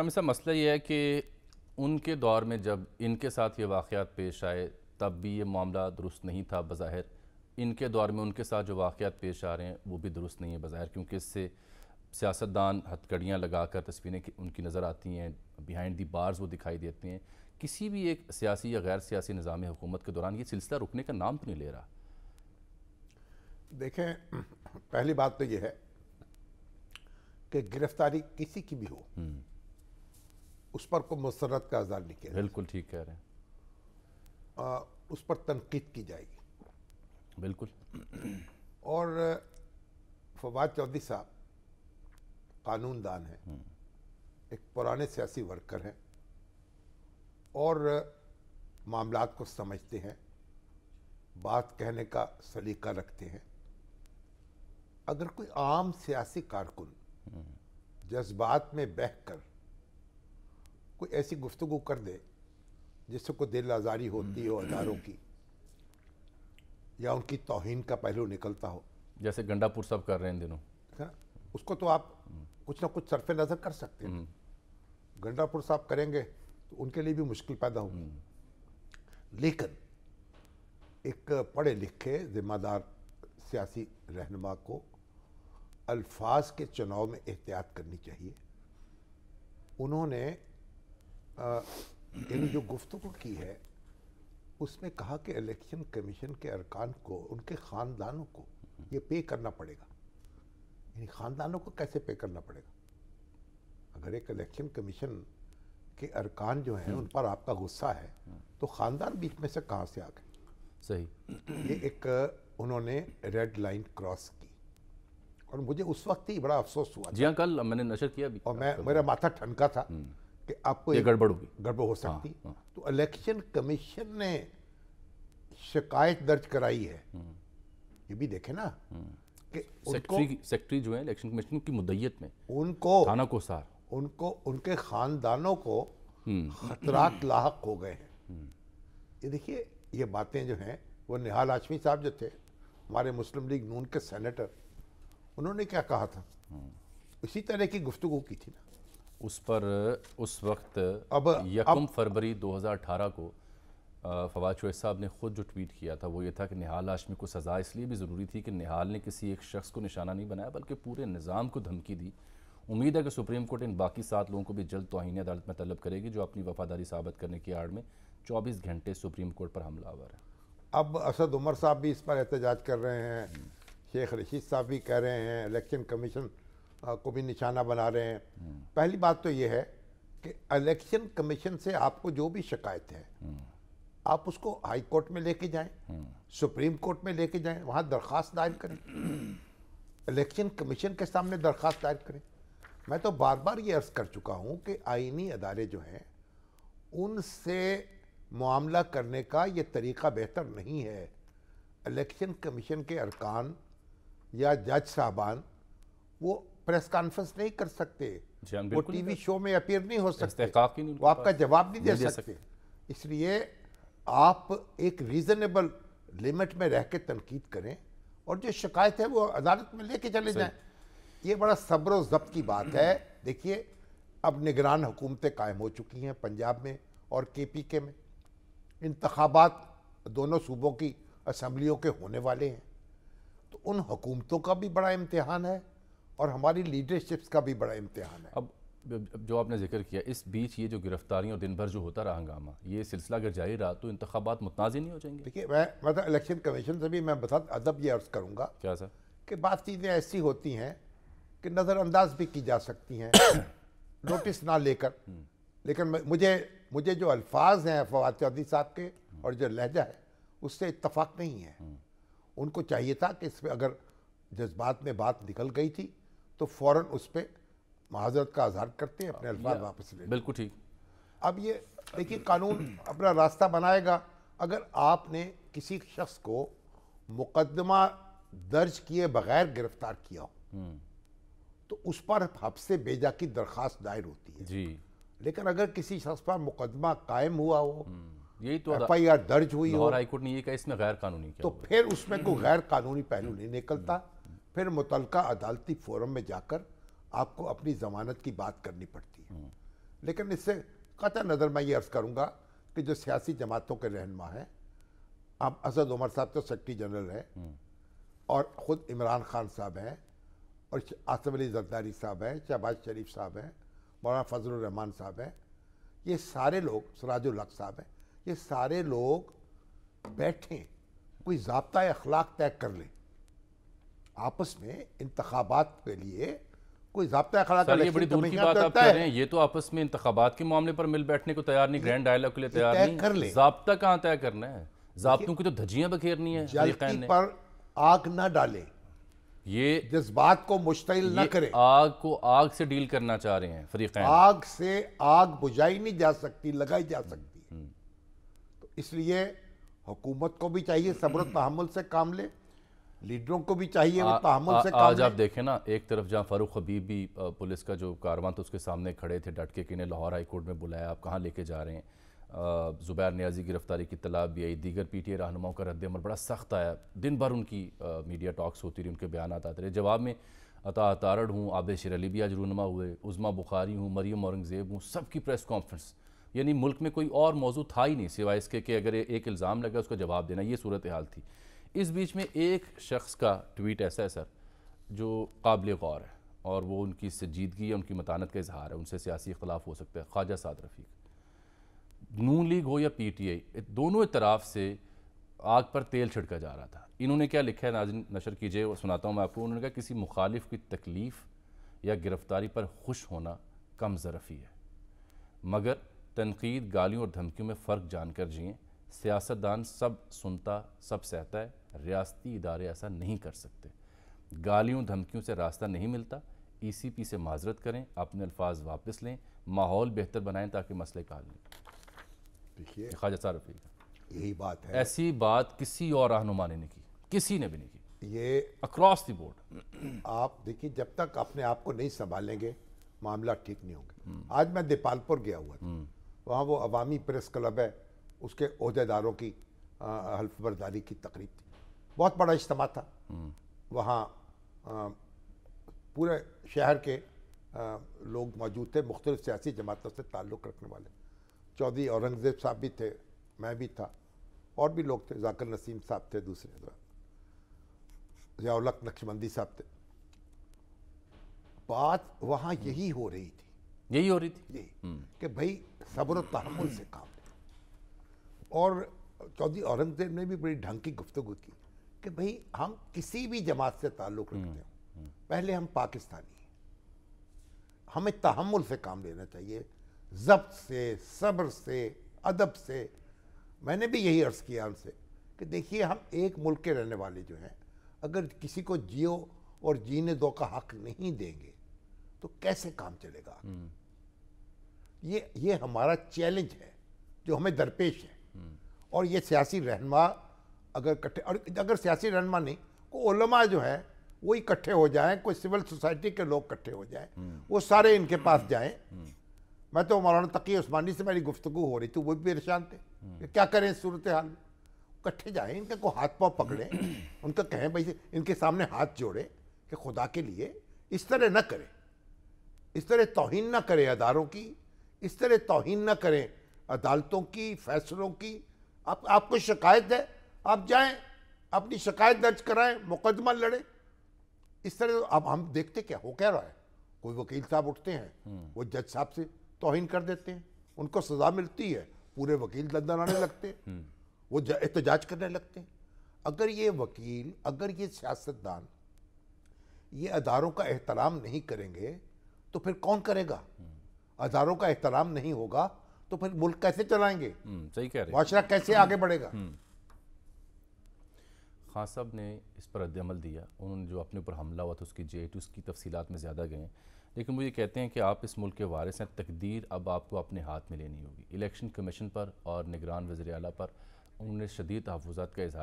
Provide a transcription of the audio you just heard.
साहब मसला ये है कि उनके दौर में जब इनके साथ ये वाक़ात पेश आए तब भी ये मामला दुरुस्त नहीं था बज़ाहिर इनके दौर में उनके साथ जो वाक़ात पेश आ रहे हैं वो भी दुरुस्त नहीं है बज़ाहिर क्योंकि इससे सियासतदान हथकड़ियाँ लगा कर तस्वीरें उनकी नज़र आती हैं बिहाइंड दी बार्स वो दिखाई देती हैं किसी भी एक सियासी या गैर सियासी निज़ाम हुकूमत के दौरान ये सिलसिला रुकने का नाम तो नहीं ले रहा देखें पहली बात तो ये है कि गिरफ़्तारी किसी की भी हो हम्म। उस पर को मसरत का आज़ार किया बिल्कुल ठीक कह रहे हैं आ, उस पर तनकीद की जाएगी बिल्कुल और फवाद चौधरी साहब कानूनदान हैं है हम्म। एक पुराने सियासी वर्कर हैं और मामला को समझते हैं बात कहने का सलीका रखते हैं अगर कोई आम सियासी कारकुन हम्म। जज्बात में बहकर कर कोई ऐसी गुफ्तु कर दे जिससे कोई दिल आज़ारी होती हो अदारों की या उनकी तोहन का पहलू निकलता हो जैसे गंडापुर साहब कर रहे हैं दिनों है अच्छा, उसको तो आप कुछ ना कुछ सरफे नज़र कर सकते हैं हम्म। गंडापुर साहब करेंगे तो उनके लिए भी मुश्किल पैदा होगी हम्म। लेकिन एक पढ़े लिखे ज़िम्मेदार सियासी रहनुमा को अल्फाज के चुनाव में एहतियात करनी चाहिए उन्होंने इन जो गुफ्तु की है उसमें कहा कि इलेक्शन कमीशन के अरकान को उनके ख़ानदानों को ये पे करना पड़ेगा यानी ख़ानदानों को कैसे पे करना पड़ेगा अगर एक इलेक्शन कमीशन के अरकान जो हैं उन पर आपका गुस्सा है तो ख़ानदान बीच में से कहाँ से आ गए सही ये एक उन्होंने रेड लाइन क्रॉस की और मुझे उस वक्त ही बड़ा अफसोस हुआ जी हाँ, कल मैंने नशर किया भी और मैं मेरा माथा ठनका था हम्म। कि आपको ये गड़बड़ होगी गड़बड़ हो सकती हाँ, हाँ। तो इलेक्शन कमीशन ने शिकायत दर्ज कराई है हम्म। ये भी देखे ना हम्म। कि सेक्रेटरी सेक्रेटरी जो है इलेक्शन कमीशन की मुदैयत में उनको थाना को सार उनको उनके खानदानों को हम्म। खतरात लाक हो गए हैं ये देखिए ये बातें जो हैं वो निहाल आशमी साहब जो थे हमारे मुस्लिम लीग नून के सेनेटर उन्होंने क्या कहा था इसी तरह की गुफ्तु की थी ना उस पर उस वक्त अब यकम फरवरी 2018 को फवाद शोह साहब ने ख़ुद जो ट्वीट किया था वो ये था कि निहाल आशमी को सज़ा इसलिए भी ज़रूरी थी कि निहाल ने किसी एक शख्स को निशाना नहीं बनाया बल्कि पूरे निज़ाम को धमकी दी उम्मीद है कि सुप्रीम कोर्ट इन बाकी सात लोगों को भी जल्द तोहनी अदालत में तलब करेगी जो अपनी वफादारी साबित करने की आड़ में चौबीस घंटे सुप्रीम कोर्ट पर हमलावर है अब असद उमर साहब भी इस पर एहतजाज कर रहे हैं हम्म। शेख रशीद साहब भी कह रहे हैं इलेक्शन कमीशन को भी निशाना बना रहे हैं हम्म। पहली बात तो ये है कि इलेक्शन कमीशन से आपको जो भी शिकायत है हम्म। आप उसको हाई कोर्ट में लेके जाएं हम्म। सुप्रीम कोर्ट में लेके जाएं वहाँ दरख्वास्त दायर करें इलेक्शन कमीशन के सामने दरख्वास्त दायर करें मैं तो बार बार ये अर्ज़ कर चुका हूँ कि आइनी अदारे जो हैं उनसे मामला करने का ये तरीका बेहतर नहीं है इलेक्शन कमीशन के अरकान या जज साहबान वो प्रेस कॉन्फ्रेंस नहीं कर सकते वो टीवी शो में अपियर नहीं हो सकते नहीं वो आपका जवाब नहीं, दे, दे सकते इसलिए आप एक रीजनेबल लिमिट में रह के तनकीद करें और जो शिकायत है वो अदालत में लेके चले जाएं ये बड़ा सब्र जब्त की बात है देखिए अब निगरान हुकूमतें कायम हो चुकी हैं पंजाब में और के पी के में इंतबात दोनों सूबों की असम्बलियों के होने वाले हैं तो उन हुकूमतों का भी बड़ा इम्तहान है और हमारी लीडरशिप्स का भी बड़ा इम्तहान है अब जो आपने जिक्र किया इस बीच ये जो गिरफ्तारियाँ और दिन भर जो होता रहा हंगामा ये सिलसिला अगर जारी रहा तो इंतबात मुतनाज़ नहीं हो जाएंगे देखिए मैं मतलब इलेक्शन कमीशन से भी मैं बता अदब ये अर्ज़ करूँगा क्या सर कि बात चीज़ें ऐसी होती हैं कि नज़रअंदाज भी की जा सकती हैं नोटिस ना लेकर हम्म। लेकिन मुझे मुझे जो अल्फाज हैं फवाद चौधरी साहब के हम्म। और जो लहजा है उससे इतफाक़ नहीं है हम्म। उनको चाहिए था कि इस पर अगर जज्बात में बात निकल गई थी तो फौरन उस पर महाजरत का आज़ार करते हैं अपने अल्फाज वापस ले बिल्कुल ठीक अब ये देखिए कानून अपना रास्ता बनाएगा अगर आपने किसी शख्स को मुकदमा दर्ज किए बगैर गिरफ्तार किया हो हम्म। तो उस पर हफ्ते बेजा की दरखास्त दायर होती है जी लेकिन अगर किसी शख्स पर मुकदमा कायम हुआ हो हम्म। यही तो एफ आई आर दर्ज हुई हो हाईकोर्ट ने ये इसमें गैर कानूनी तो फिर उसमें कोई गैर कानूनी पहलू नहीं निकलता फिर मुतल अदालती फोरम में जाकर आपको अपनी ज़मानत की बात करनी पड़ती है हम्म। लेकिन इससे कत नज़र मैं ये अर्ज़ करूँगा कि जो सियासी जमातों के रहनमा हैं अब असद उमर साहब तो सेक्रटरी जनरल हैं हम्म। और ख़ुद इमरान खान साहब हैं और आसम अली जरदारी साहब हैं शहबाज शरीफ साहब हैं मौलाना फजलरहमान साहब हैं ये सारे लोग सराजुल्ल साहब हैं ये सारे लोग बैठें कोई जबता अखलाक तय कर लें आपस में इंतबात के लिए कोई जबता खड़ा कर ये बड़ी तो दूर की बात आप कह रहे हैं ये तो आपस में इंतबात के मामले पर मिल बैठने को तैयार नहीं ग्रैंड डायलॉग के लिए तैयार नहीं कर ले जबता कहाँ तय करना है जबतों की तो धजियां बखेरनी है पर आग ना डाले ये जिस बात को मुश्तिल ना करे आग को आग से डील करना चाह रहे हैं फरीकैन आग से आग बुझाई नहीं जा सकती लगाई जा हम्म, सकती हम्म। तो इसलिए हुकूमत को भी चाहिए सबरत महमल से काम ले लीडरों को भी चाहिए आ, वो से आज आप देखें ना एक तरफ जहाँ फारूक हबीब भी पुलिस का जो कारवां था उसके सामने खड़े थे डट के किन्हें लाहौर हाई कोर्ट में बुलाया आप कहाँ लेके जा रहे हैं ज़ुबैर न्याजी गिरफ्तारी की तलाब भी आई दीगर पी टी आई रहनुमाओं का रद्दमल बड़ा सख्त आया दिन भर उनकी मीडिया टॉक्स होती रही उनके बयान आते रहे जवाब में अता तारड़ हूँ आबिद शेर अली भी आज रूनमा हुए उज़मा बुखारी हूँ मरीम औरंगज़ेब हूँ सबकी प्रेस कॉन्फ्रेंस यानी मुल्क में कोई और मौजू था ही नहीं सिवाय इसके कि अगर एक इल्ज़ाम लगा उसका जवाब देना ये सूरत हाल थी इस बीच में एक शख्स का ट्वीट ऐसा है सर जो काबिल गौर है और वो उनकी संजीदगी या उनकी मतानत का इजहार है उनसे सियासी इख्तलाफ हो सकता है ख्वाजा साद रफ़ीक नून लीग हो या पी टी आई दोनों इतराफ़ से आग पर तेल छिड़का जा रहा था इन्होंने क्या लिखा है नाजिन नशर कीजिए और सुनाता हूँ मैं आपको उन्होंने कहा किसी मुखालिफ की तकलीफ़ या गिरफ़्तारी पर खुश होना कम ज़रफ़ी है मगर तनकीद गालियों और धमकियों में फ़र्क जानकर जिए सियासतदान सब सुनता सब सहता है रियासती इदारे ऐसा नहीं कर सकते गालियों धमकियों से रास्ता नहीं मिलता ईसीपी e से माजरत करें अपने अल्फाज वापस लें माहौल बेहतर बनाएं ताकि मसले का हल देखिए ख्वाजा साहब यही बात है ऐसी बात किसी और रहनुमा ने नहीं की किसी ने भी नहीं की ये अक्रॉस दी बोर्ड आप देखिए जब तक अपने आप को नहीं संभालेंगे मामला ठीक नहीं होगा आज मैं देपालपुर गया हुआ हम्म। वहाँ वो अवामी प्रेस क्लब है उसके अहदेदारों की हल्फबरदारी की तकरीब थी बहुत बड़ा इज्तम था हम्म। वहाँ पूरे शहर के आ, लोग मौजूद थे मुख्तलिफ सियासी जमातों से ताल्लुक़ रखने वाले चौधरी औरंगज़ेब साहब भी थे मैं भी था और भी लोग थे जाकर नसीम साहब थे दूसरे जयालक नक्शबंदी साहब थे बात वहाँ हम्म। यही हो रही थी यही हो रही थी यही हम्म। कि भाई सब्र तहमुल से काम और चौधरी औरंगज़ेब ने भी बड़ी ढंग की गुफ्तु की कि भाई हम किसी भी जमात से ताल्लुक़ हम्म, रखते हो हम्म। पहले हम पाकिस्तानी हमें तहमुल से काम लेना चाहिए जब्त से सब्र से अदब से मैंने भी यही अर्ज़ किया उनसे कि देखिए हम एक मुल्क के रहने वाले जो हैं अगर किसी को जियो और जीने दो का हक नहीं देंगे तो कैसे काम चलेगा हम्म। ये ये हमारा चैलेंज है जो हमें दरपेश है और ये सियासी रहनमा अगर कट्ठे और अगर सियासी नहीं को ओलमा जो है वो इकट्ठे हो जाएं कोई सिविल सोसाइटी के लोग इकट्ठे हो जाएं हम्म। वो सारे इनके हम्म। पास जाएं हम्म। मैं तो मौलाना तकी उस्मानी से मेरी गुफ्तु हो रही थी वो भी परेशान थे क्या करें सूरत हाल में इकट्ठे जाएं इनके को हाथ पाँव पकड़ें उनका कहें भाई इनके सामने हाथ जोड़ें कि खुदा के लिए इस तरह ना करें इस तरह तोहन ना करें अदारों की इस तरह तोहन ना करें अदालतों की फैसलों की आप आपको शिकायत है आप जाएं अपनी शिकायत दर्ज कराएं मुकदमा लड़ें इस तरह तो अब हम देखते क्या हो क्या रहा है कोई वकील साहब उठते हैं हम्म। वो जज साहब से तोहिन कर देते हैं उनको सजा मिलती है पूरे वकील लंदन आने लगते हैं हम्म। वो एहतजाज करने लगते हैं अगर ये वकील अगर ये सियासतदान ये अदारों का एहतराम नहीं करेंगे तो फिर कौन करेगा हम्म। अदारों का एहतराम नहीं होगा तो फिर मुल्क कैसे चलाएंगे सही कह रहे हैं कैसे आगे बढ़ेगा खान साहब ने इस पर रद्द दिया उन्होंने जो अपने ऊपर हमला हुआ था उसकी जेट उसकी तफसीत में ज़्यादा गए लेकिन वो ये कहते हैं कि आप इस मुल्क के वारिस हैं तकदीर अब आपको अपने हाथ में लेनी होगी इलेक्शन कमीशन पर और निगरान वजी अला पर उन्होंने शदीद तहफात का इजहार